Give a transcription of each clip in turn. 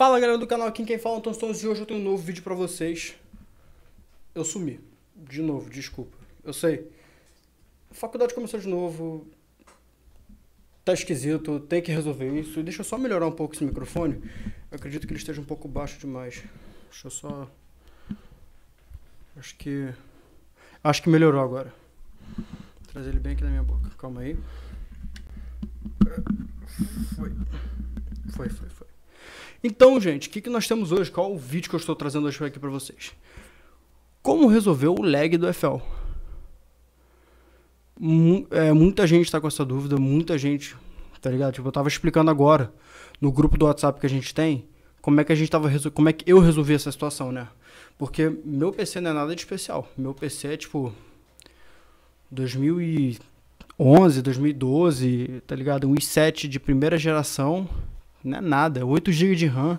Fala galera do canal, aqui quem fala é Antônio Stones e hoje eu tenho um novo vídeo pra vocês. Eu sumi, de novo, desculpa, eu sei. A faculdade começou de novo, tá esquisito, tem que resolver isso. Deixa eu só melhorar um pouco esse microfone, eu acredito que ele esteja um pouco baixo demais. Deixa eu só... Acho que... Acho que melhorou agora. Vou trazer ele bem aqui na minha boca, calma aí. Foi, foi, foi. foi. Então, gente, o que, que nós temos hoje? Qual o vídeo que eu estou trazendo hoje aqui para vocês? Como resolver o lag do FL? M é, muita gente está com essa dúvida, muita gente, tá ligado? Tipo, eu estava explicando agora no grupo do WhatsApp que a gente tem, como é que a gente tava como é que eu resolvi essa situação, né? Porque meu PC não é nada de especial. Meu PC é tipo 2011, 2012, tá ligado? Um i7 de primeira geração não é nada. 8 GB de RAM.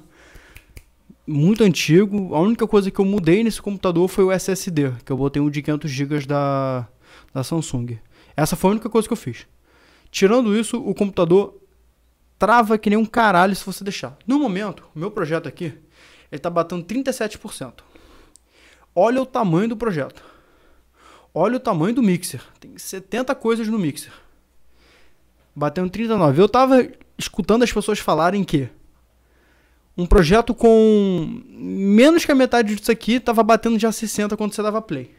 Muito antigo. A única coisa que eu mudei nesse computador foi o SSD, que eu botei um de 500 GB da, da Samsung. Essa foi a única coisa que eu fiz. Tirando isso, o computador trava que nem um caralho se você deixar. No momento, o meu projeto aqui, ele está batendo 37%. Olha o tamanho do projeto. Olha o tamanho do mixer. Tem 70 coisas no mixer. Batendo 39. Eu tava escutando as pessoas falarem que um projeto com menos que a metade disso aqui estava batendo já 60 quando você dava play.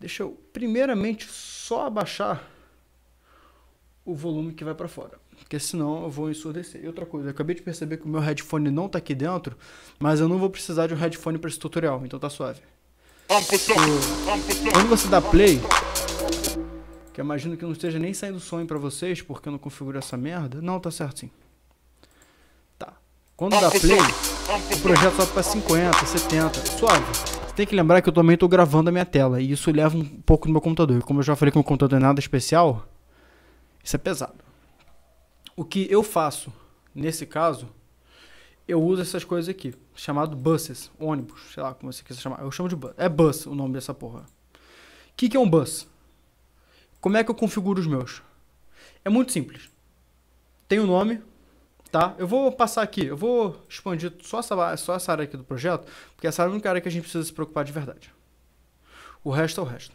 Deixa eu primeiramente só abaixar o volume que vai para fora, porque senão eu vou ensurdecer. E outra coisa, eu acabei de perceber que o meu headphone não tá aqui dentro, mas eu não vou precisar de um headphone para esse tutorial, então tá suave. Quando você dá play, que eu imagino que não esteja nem saindo sonho para vocês, porque eu não configuro essa merda. Não, tá certo sim. Tá. Quando dá play, o projeto sobe para 50, 70, suave. Tem que lembrar que eu também estou gravando a minha tela, e isso leva um pouco do meu computador. E como eu já falei que o meu computador é nada especial, isso é pesado. O que eu faço, nesse caso, eu uso essas coisas aqui, chamado buses, ônibus, sei lá como você quiser chamar. Eu chamo de bus. É bus o nome dessa porra. O que, que é um bus? Como é que eu configuro os meus? É muito simples. Tem o um nome, tá? Eu vou passar aqui, eu vou expandir só essa, só essa área aqui do projeto, porque essa área é a única área que a gente precisa se preocupar de verdade. O resto é o resto.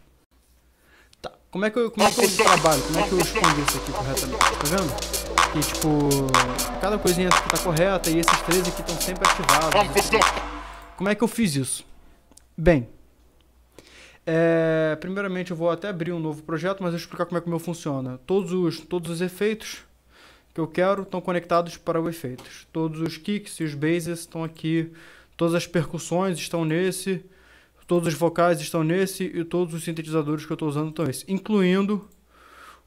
Tá, como é que eu, como é que eu trabalho? Como é que eu expondo isso aqui corretamente? Tá vendo? Que tipo, cada coisinha tá correta e esses três aqui estão sempre ativados. Assim. Como é que eu fiz isso? Bem, é, primeiramente eu vou até abrir um novo projeto, mas eu vou explicar como é que o meu funciona. Todos os, todos os efeitos que eu quero estão conectados para os efeitos. Todos os kicks e os basses estão aqui, todas as percussões estão nesse, todos os vocais estão nesse e todos os sintetizadores que eu estou usando estão nesse, incluindo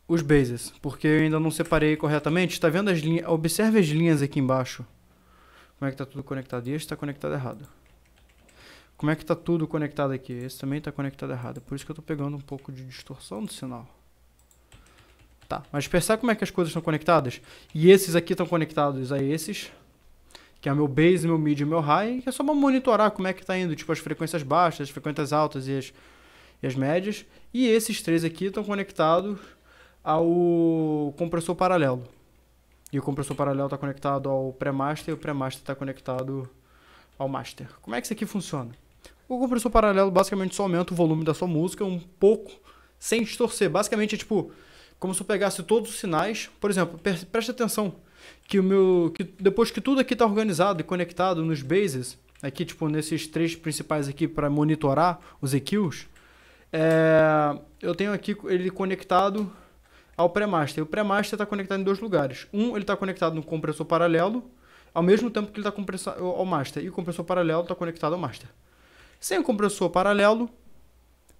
os bases, porque eu ainda não separei corretamente. Está vendo as linhas? Observe as linhas aqui embaixo. Como é que está tudo conectado? E este está conectado errado. Como é que tá tudo conectado aqui? Esse também tá conectado errado. Por isso que eu tô pegando um pouco de distorção do sinal. Tá, mas percebe como é que as coisas estão conectadas? E esses aqui estão conectados a esses, que é o meu base, meu mid e meu high, que é só monitorar como é que tá indo, tipo as frequências baixas, as frequências altas e as, e as médias. E esses três aqui estão conectados ao compressor paralelo. E o compressor paralelo está conectado ao pré-master e o pré-master está conectado ao master. Como é que isso aqui funciona? O compressor paralelo basicamente só aumenta o volume da sua música um pouco, sem distorcer. Basicamente é tipo, como se eu pegasse todos os sinais. Por exemplo, preste atenção que o meu que depois que tudo aqui está organizado e conectado nos bases, aqui tipo nesses três principais aqui para monitorar os EQs, é, eu tenho aqui ele conectado ao pré-master. O pré-master está conectado em dois lugares. Um, ele está conectado no compressor paralelo, ao mesmo tempo que ele está ao master. E o compressor paralelo está conectado ao master. Sem o compressor paralelo,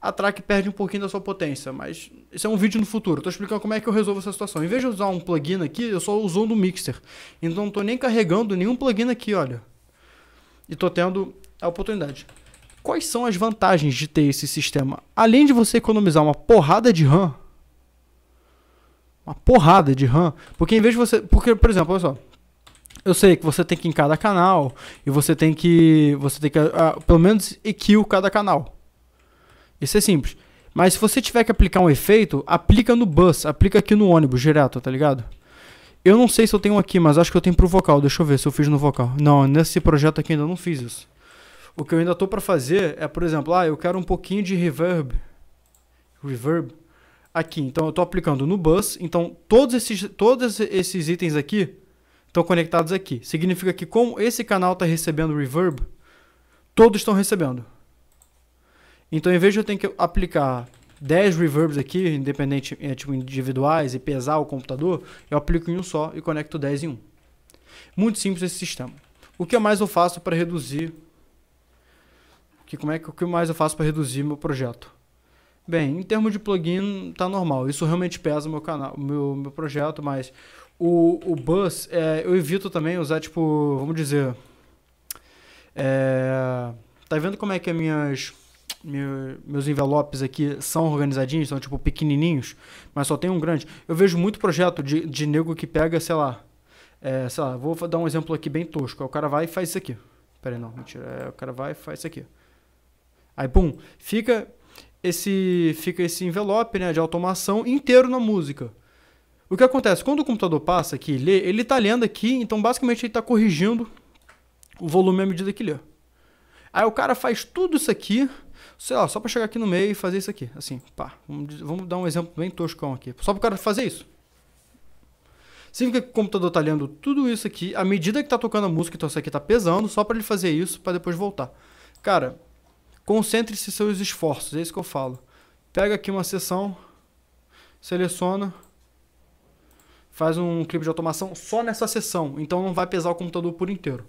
a track perde um pouquinho da sua potência, mas isso é um vídeo no futuro. Estou explicando como é que eu resolvo essa situação. Em vez de usar um plugin aqui, eu só uso do mixer. Então não estou nem carregando nenhum plugin aqui, olha. E estou tendo a oportunidade. Quais são as vantagens de ter esse sistema? Além de você economizar uma porrada de RAM, uma porrada de RAM, porque em vez de você, porque por exemplo, olha só, eu sei que você tem que ir em cada canal e você tem que você tem que ah, pelo menos equil cada canal. Isso é simples. Mas se você tiver que aplicar um efeito, aplica no bus, aplica aqui no ônibus direto, tá ligado? Eu não sei se eu tenho aqui, mas acho que eu tenho pro vocal. Deixa eu ver se eu fiz no vocal. Não, nesse projeto aqui ainda não fiz isso. O que eu ainda tô para fazer é, por exemplo, ah, eu quero um pouquinho de reverb. Reverb aqui. Então eu tô aplicando no bus. Então todos esses todos esses itens aqui estão conectados aqui. Significa que como esse canal está recebendo reverb, todos estão recebendo. Então, em vez de eu ter que aplicar 10 reverbs aqui, independente, é, tipo, individuais, e pesar o computador, eu aplico em um só e conecto 10 em um. Muito simples esse sistema. O que mais eu faço para reduzir... Que, como é que, o que mais eu faço para reduzir meu projeto? Bem, em termos de plugin, está normal. Isso realmente pesa o meu, canal, meu, meu projeto, mas o, o bus, é, eu evito também usar, tipo, vamos dizer. É, tá vendo como é que as minhas meus envelopes aqui são organizadinhos, são tipo pequenininhos, mas só tem um grande. Eu vejo muito projeto de, de nego que pega, sei lá, é, sei lá, vou dar um exemplo aqui bem tosco. É o cara vai e faz isso aqui. Pera aí, não, mentira. É, o cara vai e faz isso aqui. Aí, pum, fica esse, fica esse envelope né, de automação inteiro na música. O que acontece? Quando o computador passa aqui e lê, ele está lendo aqui, então basicamente ele está corrigindo o volume à medida que lê. Aí o cara faz tudo isso aqui, sei lá, só para chegar aqui no meio e fazer isso aqui. Assim, pá. Vamos, dar um exemplo bem toscão aqui. Só para o cara fazer isso. Significa que o computador está lendo tudo isso aqui, à medida que está tocando a música, então isso aqui está pesando, só para ele fazer isso, para depois voltar. Cara, concentre-se seus esforços, é isso que eu falo. Pega aqui uma seção, seleciona, faz um clipe de automação só nessa sessão, então não vai pesar o computador por inteiro.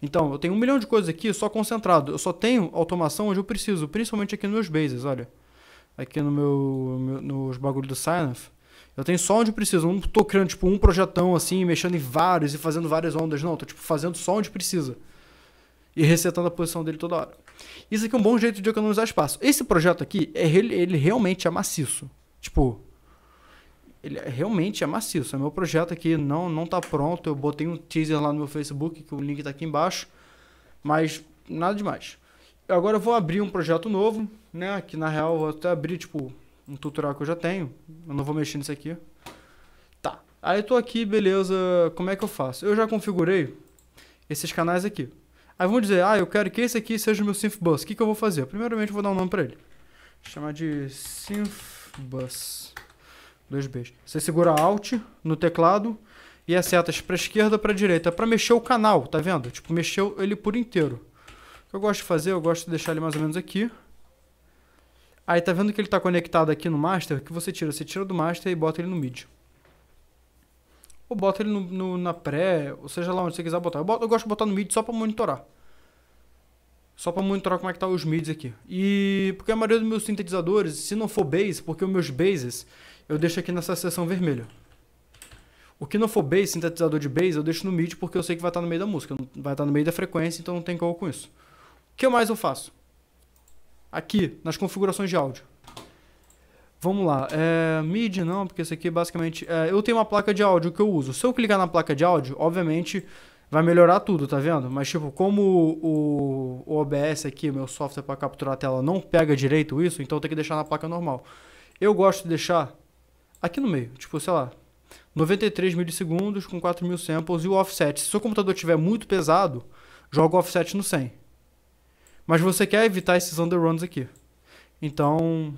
Então, eu tenho um milhão de coisas aqui só concentrado. Eu só tenho automação onde eu preciso, principalmente aqui nos meus bases, olha. Aqui no meu, meu nos bagulhos do Signoff. Eu tenho só onde eu preciso. Não tô criando, tipo, um projetão assim, mexendo em vários e fazendo várias ondas. Não, tô, tipo, fazendo só onde precisa. E resetando a posição dele toda hora. Isso aqui é um bom jeito de economizar espaço. Esse projeto aqui, é, ele, ele realmente é maciço. Tipo, ele é, realmente é maciço. É meu projeto aqui, não não tá pronto. Eu botei um teaser lá no meu Facebook, que o link tá aqui embaixo. Mas nada demais. Agora eu vou abrir um projeto novo, né? Que na real eu vou até abrir, tipo, um tutorial que eu já tenho. Eu não vou mexer nisso aqui. Tá. Aí eu tô aqui, beleza. Como é que eu faço? Eu já configurei esses canais aqui. Aí vão dizer, ah, eu quero que esse aqui seja o meu SynthBus. O que, que eu vou fazer? Primeiramente eu vou dar um nome para ele. Vou chamar de SynthBus. Dois Bs. Você segura Alt no teclado e as setas para esquerda para direita. para mexer o canal, tá vendo? Tipo, mexeu ele por inteiro. O que eu gosto de fazer, eu gosto de deixar ele mais ou menos aqui. Aí tá vendo que ele tá conectado aqui no master? O que você tira? Você tira do master e bota ele no mid. Ou bota ele no, no, na pré, ou seja lá onde você quiser botar. Eu, boto, eu gosto de botar no mid só para monitorar. Só para monitorar como é que tá os mids aqui. E porque a maioria dos meus sintetizadores, se não for base, porque os meus bases eu deixo aqui nessa seção vermelha. O que não for bass, sintetizador de bass, eu deixo no mid porque eu sei que vai estar tá no meio da música, vai estar tá no meio da frequência, então não tem como com isso. O que mais eu faço? Aqui, nas configurações de áudio. Vamos lá, é, mid não, porque isso aqui basicamente... É, eu tenho uma placa de áudio que eu uso. Se eu clicar na placa de áudio, obviamente vai melhorar tudo, tá vendo? Mas tipo, como o, o OBS aqui, meu software para capturar a tela, não pega direito isso, então tem que deixar na placa normal. Eu gosto de deixar aqui no meio, tipo, sei lá, 93 milissegundos com 4 mil samples e o offset. Se seu computador tiver muito pesado, joga o offset no 100. Mas você quer evitar esses underruns aqui. Então,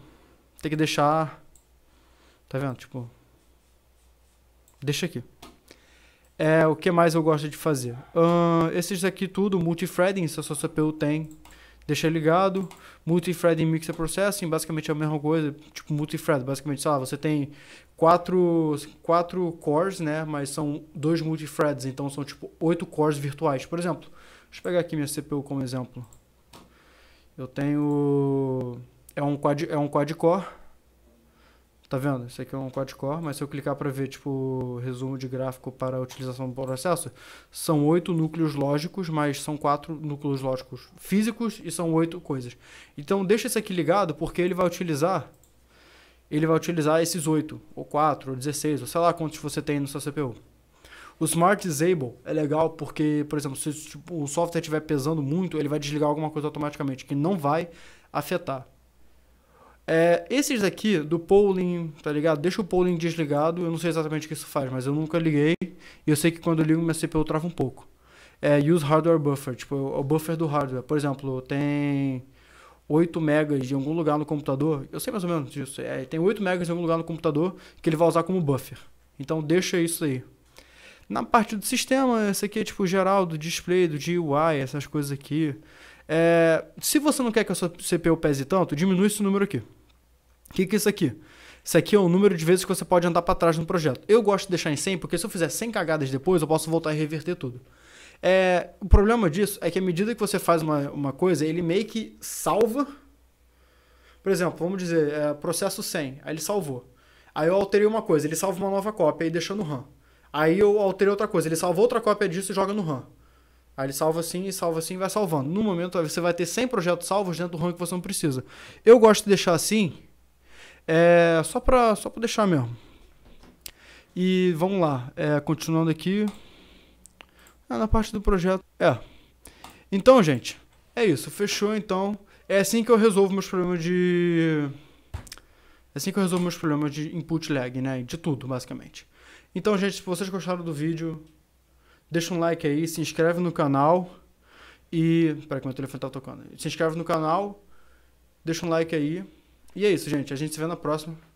tem que deixar... Tá vendo? Tipo... Deixa aqui. É, o que mais eu gosto de fazer? Uh, esses aqui tudo, multithreading, se a sua CPU tem deixa ligado. Multithreading Mixer Processing, basicamente é a mesma coisa, tipo multithread, basicamente, sei lá, você tem quatro, quatro cores, né, mas são dois multithreads, então são tipo oito cores virtuais. Por exemplo, deixa eu pegar aqui minha CPU como exemplo. Eu tenho... é um quad, é um quad core, Tá vendo? Isso aqui é um quad-core, mas se eu clicar para ver, tipo, resumo de gráfico para utilização do processo, são oito núcleos lógicos, mas são quatro núcleos lógicos físicos e são oito coisas. Então, deixa esse aqui ligado, porque ele vai utilizar ele vai utilizar esses oito ou quatro ou dezesseis, ou sei lá quantos você tem no seu CPU. O Smart Disable é legal porque, por exemplo, se tipo, o software estiver pesando muito, ele vai desligar alguma coisa automaticamente, que não vai afetar é, esses daqui, do polling, tá ligado? Deixa o polling desligado, eu não sei exatamente o que isso faz, mas eu nunca liguei. E eu sei que quando eu ligo, minha CPU trava um pouco. É, use hardware buffer, tipo, o buffer do hardware. Por exemplo, tem 8 megas de algum lugar no computador, eu sei mais ou menos disso, é, tem 8 megas em algum lugar no computador que ele vai usar como buffer. Então deixa isso aí. Na parte do sistema, esse aqui é tipo geral do display, do GUI, essas coisas aqui. É, se você não quer que a sua CPU pese tanto, diminui esse número aqui. O que, que é isso aqui? Isso aqui é o número de vezes que você pode andar para trás no projeto. Eu gosto de deixar em 100, porque se eu fizer 100 cagadas depois, eu posso voltar e reverter tudo. É, o problema disso é que à medida que você faz uma, uma coisa, ele meio que salva. Por exemplo, vamos dizer, é, processo 100, aí ele salvou. Aí eu alterei uma coisa, ele salva uma nova cópia e deixa no RAM. Aí eu alterei outra coisa, ele salva outra cópia disso e joga no RAM. Aí ele salva assim, e salva assim, e vai salvando. No momento, você vai ter 100 projetos salvos dentro do RAM que você não precisa. Eu gosto de deixar assim, é, só para só pra deixar mesmo. E vamos lá, é, continuando aqui. É, na parte do projeto. É. Então, gente, é isso. Fechou, então. É assim que eu resolvo meus problemas de... É assim que eu resolvo meus problemas de input lag, né? De tudo, basicamente. Então, gente, se vocês gostaram do vídeo, Deixa um like aí, se inscreve no canal e. Peraí que meu telefone tá tocando. Se inscreve no canal, deixa um like aí. E é isso, gente. A gente se vê na próxima.